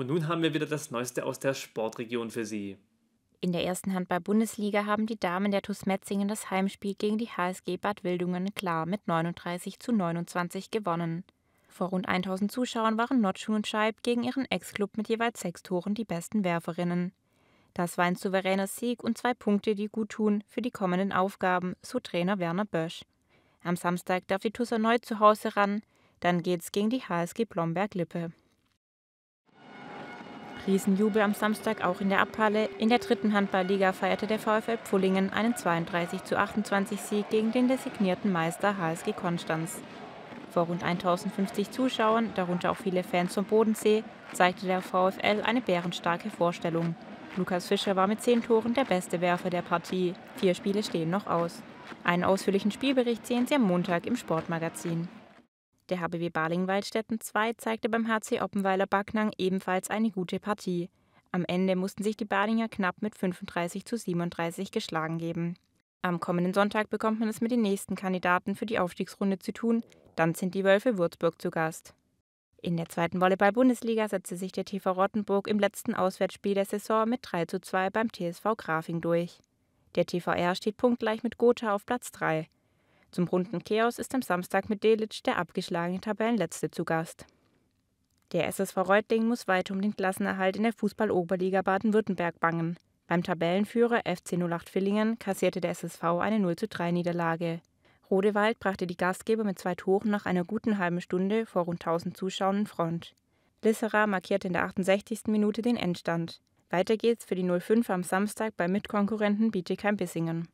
Und nun haben wir wieder das Neueste aus der Sportregion für Sie. In der ersten Handball-Bundesliga haben die Damen der TuS Metzingen das Heimspiel gegen die HSG Bad Wildungen klar mit 39 zu 29 gewonnen. Vor rund 1000 Zuschauern waren Notschun und Scheib gegen ihren Ex-Club mit jeweils sechs Toren die besten Werferinnen. Das war ein souveräner Sieg und zwei Punkte, die gut tun für die kommenden Aufgaben, so Trainer Werner Bösch. Am Samstag darf die TuS erneut zu Hause ran, dann geht's gegen die HSG Blomberg-Lippe. Riesenjubel am Samstag auch in der Abhalle. In der dritten Handballliga feierte der VfL Pfullingen einen 32 zu 28 Sieg gegen den designierten Meister HSG Konstanz. Vor rund 1050 Zuschauern, darunter auch viele Fans vom Bodensee, zeigte der VfL eine bärenstarke Vorstellung. Lukas Fischer war mit zehn Toren der beste Werfer der Partie. Vier Spiele stehen noch aus. Einen ausführlichen Spielbericht sehen Sie am Montag im Sportmagazin. Der HBW Balingen-Waldstätten II zeigte beim HC Oppenweiler Backnang ebenfalls eine gute Partie. Am Ende mussten sich die Balinger knapp mit 35 zu 37 geschlagen geben. Am kommenden Sonntag bekommt man es mit den nächsten Kandidaten für die Aufstiegsrunde zu tun, dann sind die Wölfe Würzburg zu Gast. In der zweiten Volleyball-Bundesliga setzte sich der TV Rottenburg im letzten Auswärtsspiel der Saison mit 3 zu 2 beim TSV Grafing durch. Der TVR steht punktgleich mit Gotha auf Platz 3. Zum runden Chaos ist am Samstag mit Delitzsch der abgeschlagene Tabellenletzte zu Gast. Der SSV Reutling muss weiter um den Klassenerhalt in der Fußball-Oberliga Baden-Württemberg bangen. Beim Tabellenführer FC 08 Villingen kassierte der SSV eine 03 Niederlage. Rodewald brachte die Gastgeber mit zwei Toren nach einer guten halben Stunde vor rund 1000 Zuschauern in Front. Lissera markierte in der 68. Minute den Endstand. Weiter geht's für die 05 am Samstag bei Mitkonkurrenten Bietigheim-Bissingen.